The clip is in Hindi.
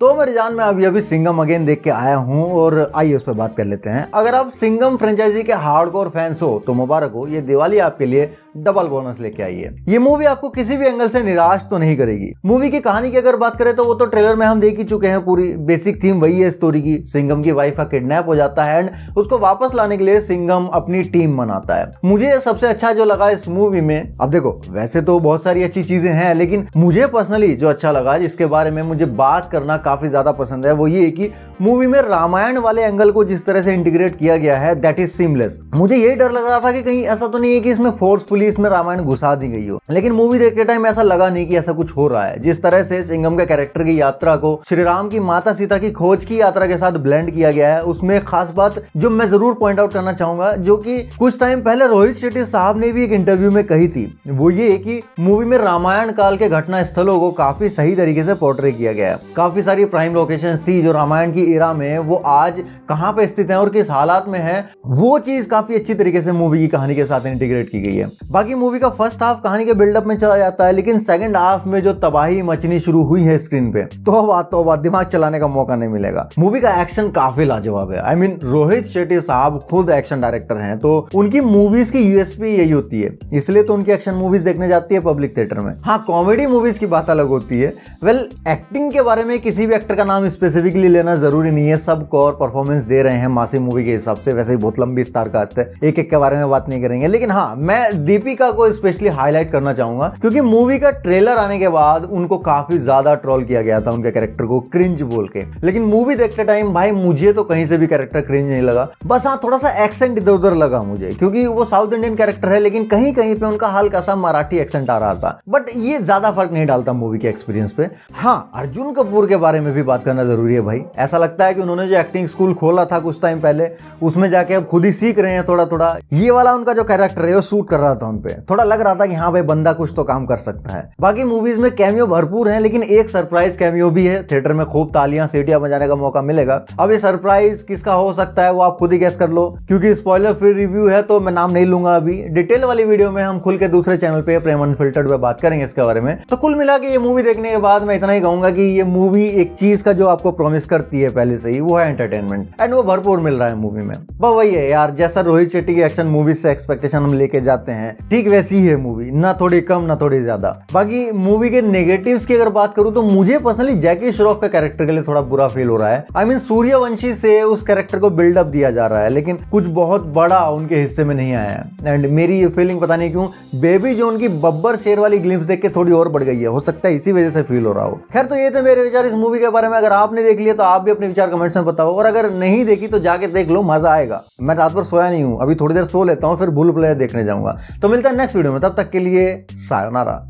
तो मैं रिजान में अभी अभी सिंगम अगेन देख के आया हूँ और आइए उस पर बात कर लेते हैं अगर आप सिंगम फ्रेंचाइजी के हार्डकोर फैंस हो तो मुबारक हो ये दिवाली आपके लिए डबल बोनस लेके आई है ये मूवी आपको किसी भी एंगल से निराश तो नहीं करेगी मूवी की कहानी की अगर बात करें तो वो तो ट्रेलर में हम देख ही चुके हैं पूरी बेसिक थीम वही है स्टोरी की सिंगम की वाइफ का किडनैप हो जाता है एंड उसको वापस लाने के लिए सिंगम अपनी टीम बनाता है मुझे सबसे अच्छा जो लगा इस मूवी में अब देखो वैसे तो बहुत सारी अच्छी चीजें हैं लेकिन मुझे पर्सनली जो अच्छा लगा जिसके बारे में मुझे बात करना काफ़ी ज़्यादा पसंद है वो ये कि मूवी में रामायण वाले एंगल को जिस तरह से इंटीग्रेट किया गया है दैट इज सिमलेस मुझे यही डर लग रहा था कि कहीं ऐसा तो नहीं है कि इसमें फोर्सफुली इसमें रामायण घुसा दी गई हो लेकिन मूवी देखते टाइम ऐसा लगा नहीं कि ऐसा कुछ हो रहा है जिस तरह से सिंगम के कैरेक्टर की यात्रा को श्री राम की माता सीता की खोज की यात्रा के साथ ब्लेंड किया गया है उसमें खास बात जो मैं जरूर पॉइंट आउट करना चाहूंगा जो कि कुछ टाइम पहले रोहित शेट्टी साहब ने भी एक इंटरव्यू में कही थी वो ये कि मूवी में रामायण काल के घटना स्थलों को काफी सही तरीके से पोर्ट्रे किया गया है काफी सारी सारी प्राइम लोकेशंस थी जो रामायण की इरा में वो आज कहाँ पे स्थित हैं और किस हालात में हैं वो चीज़ काफ़ी अच्छी तरीके से मूवी की कहानी के साथ इंटीग्रेट की गई है बाकी मूवी का फर्स्ट हाफ कहानी के बिल्डअप में चला जाता है लेकिन सेकंड हाफ में जो तबाही मचनी शुरू हुई है स्क्रीन पे तो वह तो वह दिमाग चलाने का मौका नहीं मिलेगा मूवी का एक्शन काफ़ी लाजवाब है आई मीन रोहित शेट्टी साहब खुद एक्शन डायरेक्टर हैं तो उनकी मूवीज़ की यूएसपी यही होती है इसलिए तो उनकी एक्शन मूवीज़ देखने जाती है पब्लिक थिएटर में हाँ कॉमेडी मूवीज़ की बात अलग होती है वेल well, एक्टिंग के बारे में किसी भी एक्टर का नाम स्पेसिफिकली लेना जरूरी नहीं है सब और परफॉर्मेंस दे रहे हैं मासी मूवी के हिसाब से वैसे ही बहुत लंबी स्टार कास्ट है एक एक के बारे में बात नहीं करेंगे लेकिन हाँ मैं दीपिका को स्पेशली हाईलाइट करना चाहूंगा क्योंकि मूवी का ट्रेलर आने के बाद उनको काफी ज्यादा ट्रोल किया गया था उनके कैरेक्टर को क्रिंज बोल के लेकिन मूवी देखते टाइम भाई मुझे तो कहीं से भी कैरेक्टर क्रिंज नहीं लगा बस हाँ थोड़ा सा एक्सेंट इधर उधर लगा मुझे क्योंकि वो साउथ इंडियन कैरेक्टर है लेकिन कहीं कहीं पे उनका हल्का सा मराठी एक्सेंट आ रहा था बट ये ज्यादा फर्क नहीं डालता मूवी के एक्सपीरियंस पे हाँ अर्जुन कपूर के बारे बारे में भी बात करना ज़रूरी है भाई ऐसा लगता है कि उन्होंने जो एक्टिंग स्कूल खोला था कुछ टाइम पहले उसमें जाके अब खुद ही सीख रहे हैं थोड़ा थोड़ा ये वाला उनका जो कैरेक्टर है वो सूट कर रहा था उनपे थोड़ा लग रहा था कि हाँ भाई बंदा कुछ तो काम कर सकता है बाकी मूवीज में कैमियो भरपूर है लेकिन एक सरप्राइज कैमियो भी है थिएटर में खूब तालियां सीटियां बजाने का मौका मिलेगा अब ये सरप्राइज किसका हो सकता है वो आप खुद ही गैस कर लो क्योंकि स्पॉइलर फ्री रिव्यू है तो मैं नाम नहीं लूंगा अभी डिटेल वाली वीडियो में हम खुल के दूसरे चैनल पे प्रेम अनफिल्टर्ड पे बात करेंगे इसके बारे में तो कुल मिला के ये मूवी देखने के बाद मैं इतना ही कहूंगा कि ये मूवी एक एक चीज का जो आपको प्रॉमिस करती है पहले से ही वो है एंटरटेनमेंट एंड वो भरपूर मिल रहा है मूवी में बस वही है यार जैसा रोहित शेट्टी की एक्शन मूवीज से एक्सपेक्टेशन हम लेके जाते हैं ठीक वैसी ही है मूवी ना थोड़ी कम ना थोड़ी ज्यादा बाकी मूवी के नेगेटिव की अगर बात करूँ तो मुझे पर्सनली जैकी श्रॉफ का कैरेक्टर के लिए थोड़ा बुरा फील हो रहा है I I mean mean, Sooryavanshi से उस कैरेक्टर को बिल्डअप दिया जा रहा है लेकिन कुछ बहुत बड़ा उनके हिस्से में नहीं आया है एंड मेरी ये फीलिंग पता नहीं क्यों बेबी जोन की बब्बर शेर वाली ग्लिम्स देख के थोड़ी और बढ़ गई है हो सकता है इसी वजह से फील हो रहा हो खैर तो ये थे मेरे विचार इस मूवी के बारे में अगर आपने देख लिया तो आप भी अपने विचार कमेंट्स में बताओ और अगर नहीं देखी तो जाके देख लो मजा आएगा मैं रात भर सोया नहीं हूं अभी थोड़ी देर सो लेता हूँ फिर भूल प्लेयर देखने जाऊंगा तो मिलता है नेक्स्ट वीडियो में तब तक के लिए सायोनारा